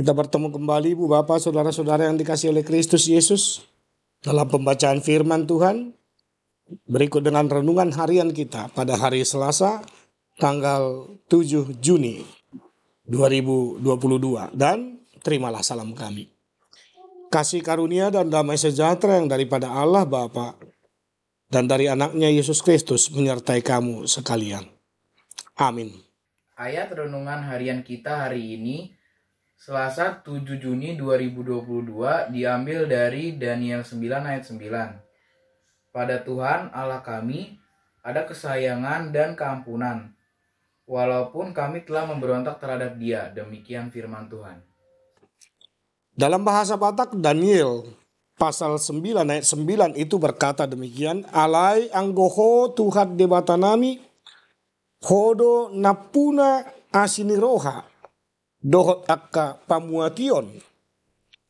Kita bertemu kembali Ibu Bapak, saudara-saudara yang dikasih oleh Kristus Yesus dalam pembacaan firman Tuhan. Berikut dengan renungan harian kita pada hari Selasa tanggal 7 Juni 2022 dan terimalah salam kami. Kasih karunia dan damai sejahtera yang daripada Allah Bapa dan dari anaknya Yesus Kristus menyertai kamu sekalian. Amin. Ayat renungan harian kita hari ini Selasa 7 Juni 2022 diambil dari Daniel 9 ayat 9. Pada Tuhan Allah kami ada kesayangan dan keampunan, walaupun kami telah memberontak terhadap dia, demikian firman Tuhan. Dalam bahasa Batak, Daniel pasal 9 ayat 9 itu berkata demikian, Alai anggoho Tuhan debatanami, hodo napuna asiniroha, dohot akka pamuation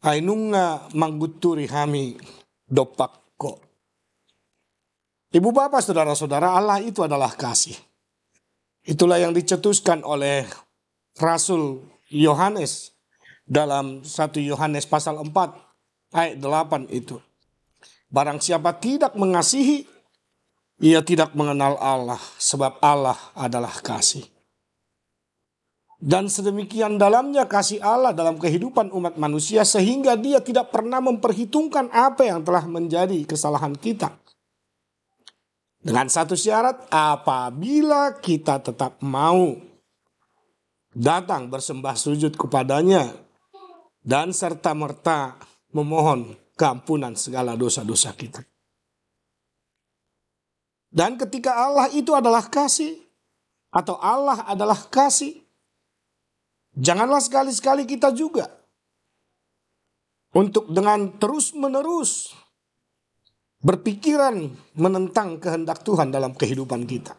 ainunga mangguturi kami dopakko. Ibu bapak saudara-saudara Allah itu adalah kasih. Itulah yang dicetuskan oleh Rasul Yohanes dalam 1 Yohanes pasal 4 ayat 8 itu. Barang siapa tidak mengasihi, ia tidak mengenal Allah sebab Allah adalah kasih dan sedemikian dalamnya kasih Allah dalam kehidupan umat manusia sehingga dia tidak pernah memperhitungkan apa yang telah menjadi kesalahan kita. Dengan satu syarat, apabila kita tetap mau datang bersembah sujud kepadanya dan serta merta memohon keampunan segala dosa-dosa kita. Dan ketika Allah itu adalah kasih atau Allah adalah kasih, Janganlah sekali-sekali kita juga untuk dengan terus-menerus berpikiran menentang kehendak Tuhan dalam kehidupan kita.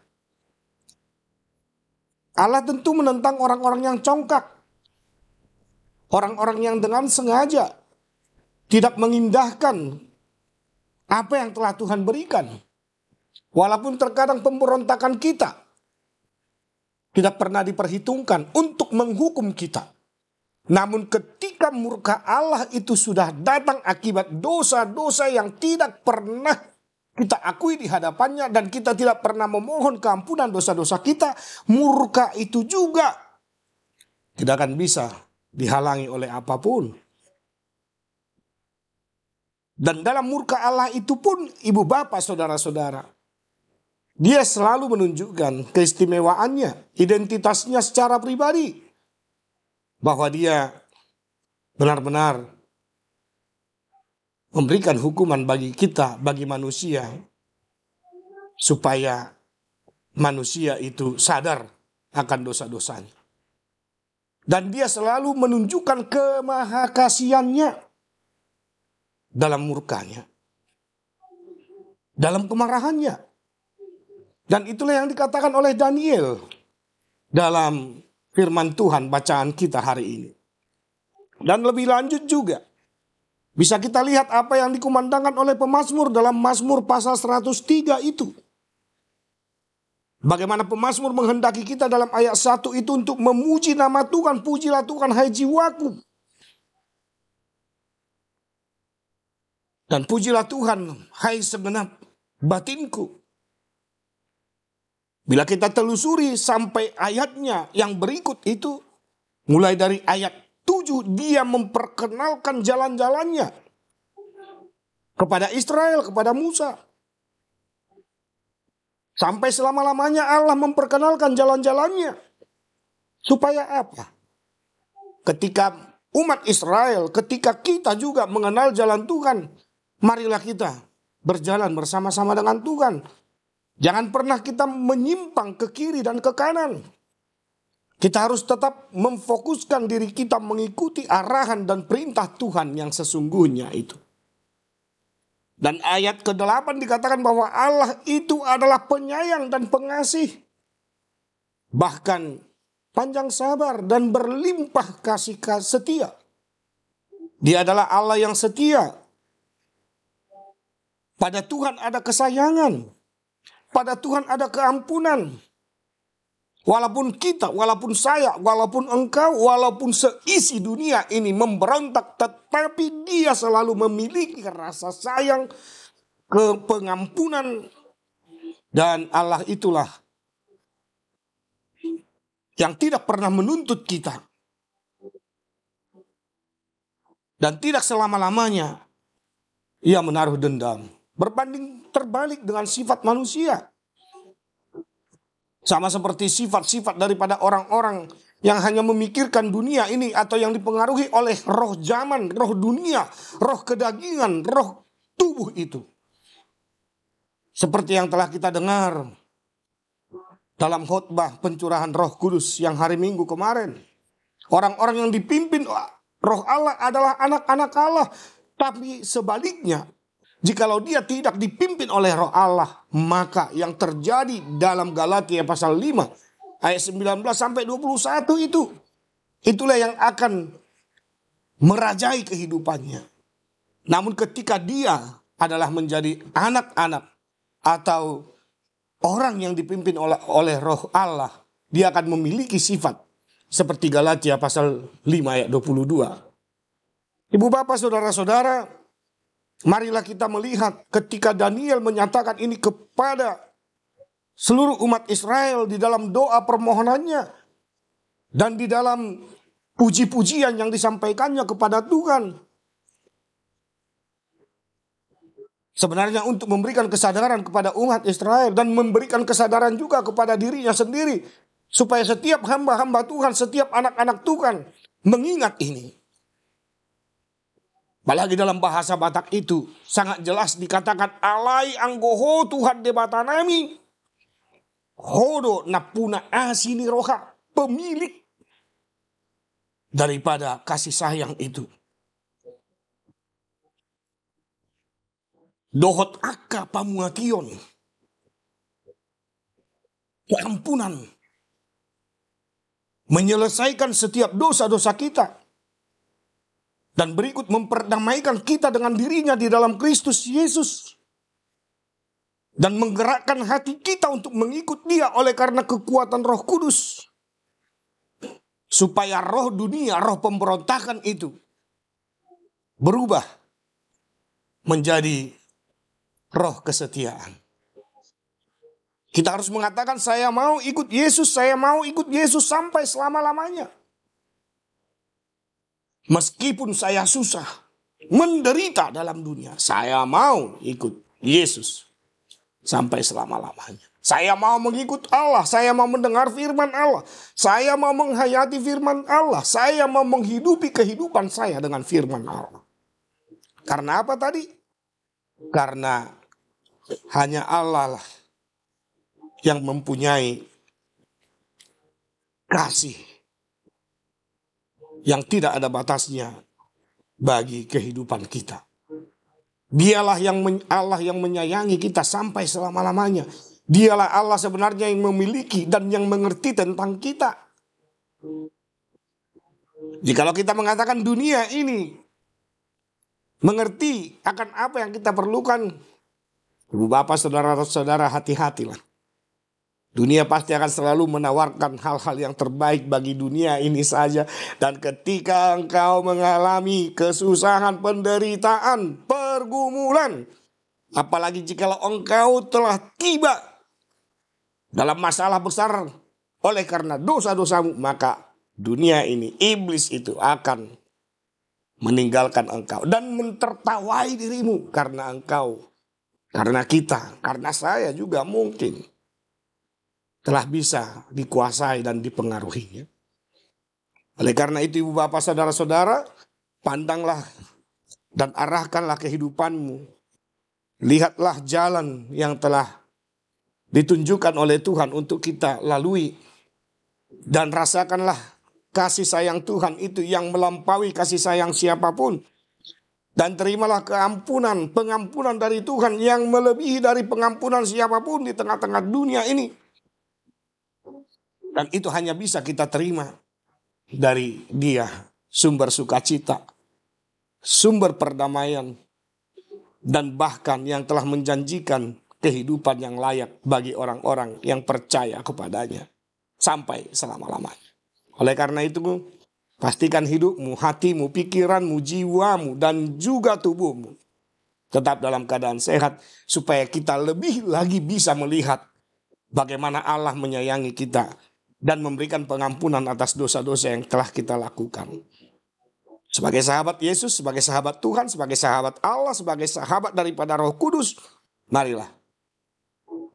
Allah tentu menentang orang-orang yang congkak, orang-orang yang dengan sengaja tidak mengindahkan apa yang telah Tuhan berikan, walaupun terkadang pemberontakan kita tidak pernah diperhitungkan untuk menghukum kita. Namun ketika murka Allah itu sudah datang akibat dosa-dosa yang tidak pernah kita akui di hadapannya dan kita tidak pernah memohon keampunan dosa-dosa kita, murka itu juga tidak akan bisa dihalangi oleh apapun. Dan dalam murka Allah itu pun ibu bapak saudara-saudara dia selalu menunjukkan keistimewaannya, identitasnya secara pribadi. Bahwa dia benar-benar memberikan hukuman bagi kita, bagi manusia. Supaya manusia itu sadar akan dosa-dosanya. Dan dia selalu menunjukkan kemahakasiannya dalam murkanya. Dalam kemarahannya dan itulah yang dikatakan oleh Daniel dalam firman Tuhan bacaan kita hari ini. Dan lebih lanjut juga, bisa kita lihat apa yang dikumandangkan oleh pemazmur dalam Mazmur pasal 103 itu. Bagaimana pemazmur menghendaki kita dalam ayat 1 itu untuk memuji nama Tuhan. Pujilah Tuhan hai jiwaku. Dan pujilah Tuhan hai segenap batinku. Bila kita telusuri sampai ayatnya yang berikut itu, mulai dari ayat 7, dia memperkenalkan jalan-jalannya kepada Israel, kepada Musa. Sampai selama-lamanya Allah memperkenalkan jalan-jalannya. Supaya apa? Ketika umat Israel, ketika kita juga mengenal jalan Tuhan, marilah kita berjalan bersama-sama dengan Tuhan Jangan pernah kita menyimpang ke kiri dan ke kanan. Kita harus tetap memfokuskan diri kita mengikuti arahan dan perintah Tuhan yang sesungguhnya itu. Dan ayat ke-8 dikatakan bahwa Allah itu adalah penyayang dan pengasih. Bahkan panjang sabar dan berlimpah kasih setia. Dia adalah Allah yang setia. Pada Tuhan ada kesayangan. Pada Tuhan ada keampunan. Walaupun kita, walaupun saya, walaupun engkau, walaupun seisi dunia ini memberontak, tetapi dia selalu memiliki rasa sayang, kepengampunan, dan Allah itulah yang tidak pernah menuntut kita. Dan tidak selama-lamanya ia menaruh dendam. Berbanding terbalik dengan sifat manusia. Sama seperti sifat-sifat daripada orang-orang yang hanya memikirkan dunia ini atau yang dipengaruhi oleh roh zaman, roh dunia, roh kedagingan, roh tubuh itu. Seperti yang telah kita dengar dalam khutbah pencurahan roh kudus yang hari minggu kemarin. Orang-orang yang dipimpin roh Allah adalah anak-anak Allah. Tapi sebaliknya Jikalau dia tidak dipimpin oleh roh Allah, maka yang terjadi dalam Galatia pasal 5 ayat 19 sampai 21 itu itulah yang akan merajai kehidupannya. Namun ketika dia adalah menjadi anak-anak atau orang yang dipimpin oleh, roh Allah, dia akan memiliki sifat seperti Galatia pasal 5 ayat 22. Ibu bapak saudara-saudara, Marilah kita melihat ketika Daniel menyatakan ini kepada seluruh umat Israel di dalam doa permohonannya dan di dalam puji-pujian yang disampaikannya kepada Tuhan. Sebenarnya untuk memberikan kesadaran kepada umat Israel dan memberikan kesadaran juga kepada dirinya sendiri supaya setiap hamba-hamba Tuhan, setiap anak-anak Tuhan mengingat ini. Apalagi dalam bahasa Batak itu sangat jelas dikatakan alai anggoho Tuhan debatanami. Hodo napuna asini roha pemilik daripada kasih sayang itu. Dohot akka pamuation. Ampunan. Menyelesaikan setiap dosa-dosa kita. Dan berikut memperdamaikan kita dengan dirinya di dalam Kristus Yesus. Dan menggerakkan hati kita untuk mengikut dia oleh karena kekuatan roh kudus. Supaya roh dunia, roh pemberontakan itu berubah menjadi roh kesetiaan. Kita harus mengatakan saya mau ikut Yesus, saya mau ikut Yesus sampai selama-lamanya. Meskipun saya susah, menderita dalam dunia, saya mau ikut Yesus sampai selama-lamanya. Saya mau mengikut Allah, saya mau mendengar firman Allah, saya mau menghayati firman Allah, saya mau menghidupi kehidupan saya dengan firman Allah. Karena apa tadi? Karena hanya Allah lah yang mempunyai kasih yang tidak ada batasnya bagi kehidupan kita. Dialah yang Allah yang menyayangi kita sampai selama-lamanya. Dialah Allah sebenarnya yang memiliki dan yang mengerti tentang kita. Jikalau kita mengatakan dunia ini mengerti akan apa yang kita perlukan, ibu bapak, saudara-saudara hati-hatilah. Dunia pasti akan selalu menawarkan hal-hal yang terbaik bagi dunia ini saja. Dan ketika engkau mengalami kesusahan, penderitaan, pergumulan, apalagi jikalau engkau telah tiba dalam masalah besar oleh karena dosa-dosamu, maka dunia ini, iblis itu akan meninggalkan engkau dan mentertawai dirimu karena engkau, karena kita, karena saya juga mungkin telah bisa dikuasai dan dipengaruhinya. Oleh karena itu ibu bapak saudara-saudara, pandanglah dan arahkanlah kehidupanmu. Lihatlah jalan yang telah ditunjukkan oleh Tuhan untuk kita lalui. Dan rasakanlah kasih sayang Tuhan itu yang melampaui kasih sayang siapapun. Dan terimalah keampunan, pengampunan dari Tuhan yang melebihi dari pengampunan siapapun di tengah-tengah dunia ini. Dan itu hanya bisa kita terima dari dia. Sumber sukacita, sumber perdamaian, dan bahkan yang telah menjanjikan kehidupan yang layak bagi orang-orang yang percaya kepadanya sampai selama-lamanya. Oleh karena itu, pastikan hidupmu, hatimu, pikiranmu, jiwamu, dan juga tubuhmu tetap dalam keadaan sehat supaya kita lebih lagi bisa melihat bagaimana Allah menyayangi kita dan memberikan pengampunan atas dosa-dosa yang telah kita lakukan. Sebagai sahabat Yesus, sebagai sahabat Tuhan, sebagai sahabat Allah, sebagai sahabat daripada Roh Kudus, marilah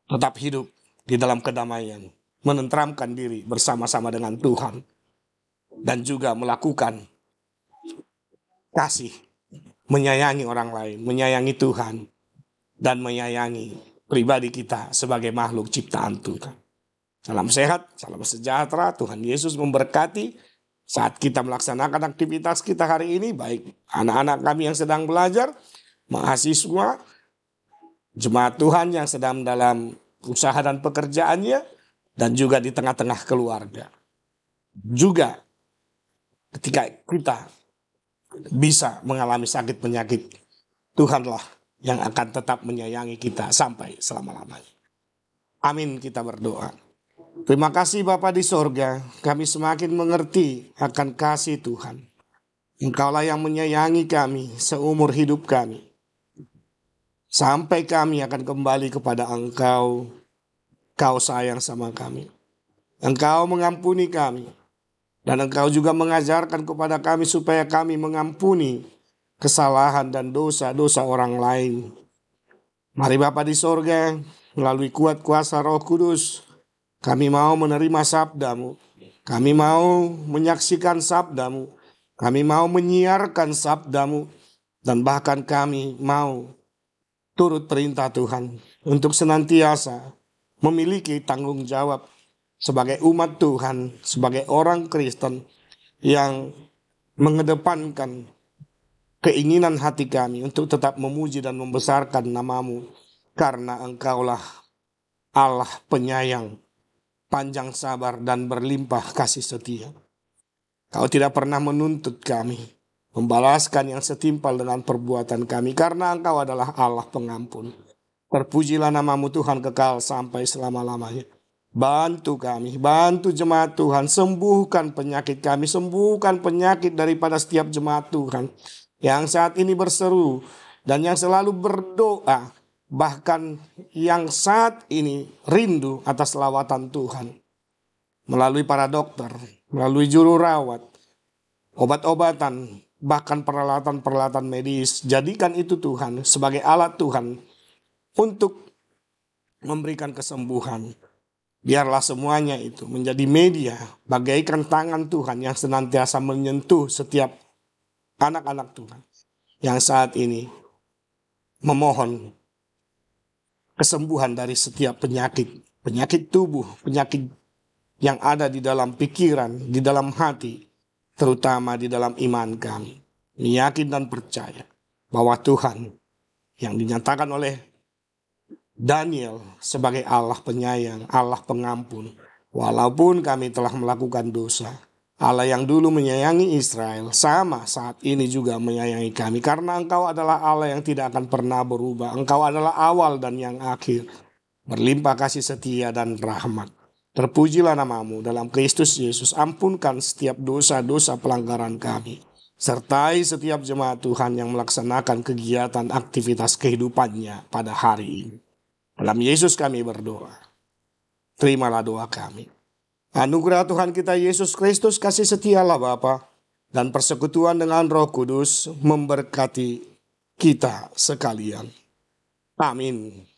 tetap hidup di dalam kedamaian, menenteramkan diri bersama-sama dengan Tuhan, dan juga melakukan kasih, menyayangi orang lain, menyayangi Tuhan, dan menyayangi pribadi kita sebagai makhluk ciptaan Tuhan. Salam sehat, salam sejahtera. Tuhan Yesus memberkati saat kita melaksanakan aktivitas kita hari ini, baik anak-anak kami yang sedang belajar, mahasiswa, jemaat Tuhan yang sedang dalam usaha dan pekerjaannya, dan juga di tengah-tengah keluarga. Juga ketika kita bisa mengalami sakit penyakit, Tuhanlah yang akan tetap menyayangi kita sampai selama-lamanya. Amin kita berdoa. Terima kasih Bapak di sorga, kami semakin mengerti akan kasih Tuhan. Engkaulah yang menyayangi kami seumur hidup kami. Sampai kami akan kembali kepada Engkau, Kau sayang sama kami. Engkau mengampuni kami. Dan engkau juga mengajarkan kepada kami supaya kami mengampuni kesalahan dan dosa-dosa orang lain. Mari Bapak di sorga, melalui kuat kuasa roh kudus, kami mau menerima sabdamu. Kami mau menyaksikan sabdamu. Kami mau menyiarkan sabdamu. Dan bahkan kami mau turut perintah Tuhan untuk senantiasa memiliki tanggung jawab sebagai umat Tuhan, sebagai orang Kristen yang mengedepankan keinginan hati kami untuk tetap memuji dan membesarkan namamu karena engkaulah Allah penyayang panjang sabar dan berlimpah kasih setia. Kau tidak pernah menuntut kami, membalaskan yang setimpal dengan perbuatan kami, karena engkau adalah Allah pengampun. Terpujilah namamu Tuhan kekal sampai selama-lamanya. Bantu kami, bantu jemaat Tuhan, sembuhkan penyakit kami, sembuhkan penyakit daripada setiap jemaat Tuhan. Yang saat ini berseru dan yang selalu berdoa bahkan yang saat ini rindu atas lawatan Tuhan melalui para dokter, melalui juru rawat, obat-obatan, bahkan peralatan-peralatan medis. Jadikan itu Tuhan sebagai alat Tuhan untuk memberikan kesembuhan. Biarlah semuanya itu menjadi media, bagaikan tangan Tuhan yang senantiasa menyentuh setiap anak-anak Tuhan yang saat ini memohon kesembuhan dari setiap penyakit, penyakit tubuh, penyakit yang ada di dalam pikiran, di dalam hati, terutama di dalam iman kami. Yakin dan percaya bahwa Tuhan yang dinyatakan oleh Daniel sebagai Allah penyayang, Allah pengampun. Walaupun kami telah melakukan dosa, Allah yang dulu menyayangi Israel sama saat ini juga menyayangi kami karena engkau adalah Allah yang tidak akan pernah berubah. Engkau adalah awal dan yang akhir. Berlimpah kasih setia dan rahmat. Terpujilah namamu dalam Kristus Yesus. Ampunkan setiap dosa-dosa pelanggaran kami. Sertai setiap jemaat Tuhan yang melaksanakan kegiatan aktivitas kehidupannya pada hari ini. Dalam Yesus kami berdoa. Terimalah doa kami. Anugerah Tuhan kita Yesus Kristus kasih setia Allah Bapa dan persekutuan dengan Roh Kudus memberkati kita sekalian. Amin.